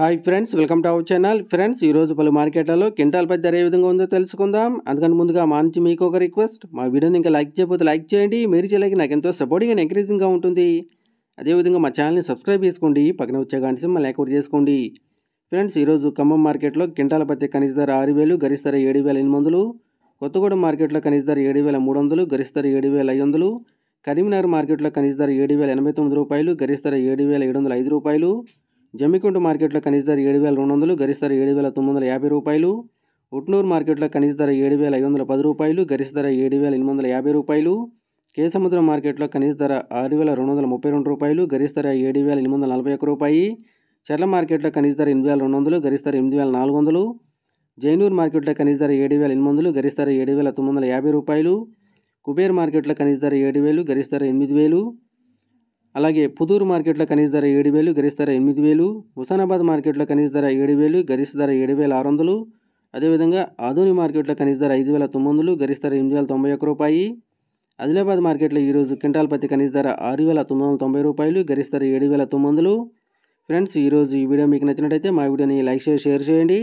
hi friends welcome to our channel friends ఈరోజు పలు మార్కెట్లలో క్వింటాల్ పై ధర ఏ విధంగా ఉందో తెలుసుకుందాం అందుకని ముందుగా మా నుంచి మీకు ఒక రిక్వెస్ట్ మా వీడియోని ఇంకా లైక్ చేయకపోతే లైక్ చేయండి మీరు చేయలేక నాకు ఎంతో సపోర్టింగ్ అండ్ ఎంకరేజింగ్గా ఉంటుంది అదేవిధంగా మా ఛానల్ని సబ్స్క్రైబ్ చేసుకోండి పక్కన వచ్చే గంట సింహల్ యాక్టివేట్ చేసుకోండి ఫ్రెండ్స్ ఈరోజు ఖమ్మం మార్కెట్లో కింటాల పత్తి కనీస ధర ఆరు వేలు గరిష్ట ధర ఏడు వేల ఎనిమిది వందలు కొత్తగూడెం మార్కెట్లో కనీస ధర ఏడు వేల మూడు వందలు గరిష్ట ధర ఏడు వేల ఐదు వందలు కరీంనగర్ మార్కెట్లో కనీస ధర ఏడు వేల ఎనభై తొమ్మిది రూపాయలు గరిష్ట ధర ఏడు వేల ఏడు వందల ఐదు రూపాయలు జమ్మికుంట మార్కెట్లో కనీస ధర ఏడు వేల రెండు వందలు గరిష్ట ధర ఏడు వేల తొమ్మిది వందల యాభై రూపాయలు ఉట్నూరు మార్కెట్లో కనీస ధర ఏడు వేల ఐదు వందల పది రూపాయలు గరిష్ట ధర ఏడు వేల ఎనిమిది వందల యాభై రూపాయలు కేసముద్రం మార్కెట్లో కనీస ధర ఆరు వేల రెండు వందల ముప్పై రెండు రూపాయలు గరిష్ట ధర ఏడు వేల ఎనిమిది వందల నలభై ఒక్క రూపాయి చెర్ల మార్కెట్లో కనీస ధర ఎనిమిది వేల రెండు వందలు గరిష్ట ధర ఎనిమిది వేల నాలుగు వందలు జైనూర్ మార్కెట్లో కనీస ధర ఏడు వేల ఎనిమిది వందలు గరిష్ట ధర ఏడు వేల తొమ్మిది వందల యాభై రూపాయలు కుబేర్ మార్కెట్లో కనీస ధర ఏడు వేలు గరిష్ట ధర ఎనిమిది వేలు అలాగే పుదూరు మార్కెట్లో కనీస ధర ఏడు వేలు గరిష్ట ధర ఎనిమిది వేలు హుసానాబాద్ మార్కెట్లో కనీస ధర ఏడు వేలు గరిష్ట ధర ఏడు వేల ఆరు వందలు అదేవిధంగా ఆధుని మార్కెట్లో కనీస ధర ఐదు వేల తొమ్మిది వందలు గరిష్ట ధర ఎనిమిది వేల తొంభై ఒక్క రూపాయి ఆదిలాబాద్ మార్కెట్లో ఈరోజు క్వింటాల్ పత్తి కనీస ధర ఆరు వేల తొమ్మిది వందల తొంభై రూపాయలు గరిష్ట ధర ఏడు వేల తొమ్మిది వందలు ఫ్రెండ్స్ ఈరోజు ఈ వీడియో మీకు నచ్చినట్టయితే మా వీడియోని లైక్ చేసి షేర్ చేయండి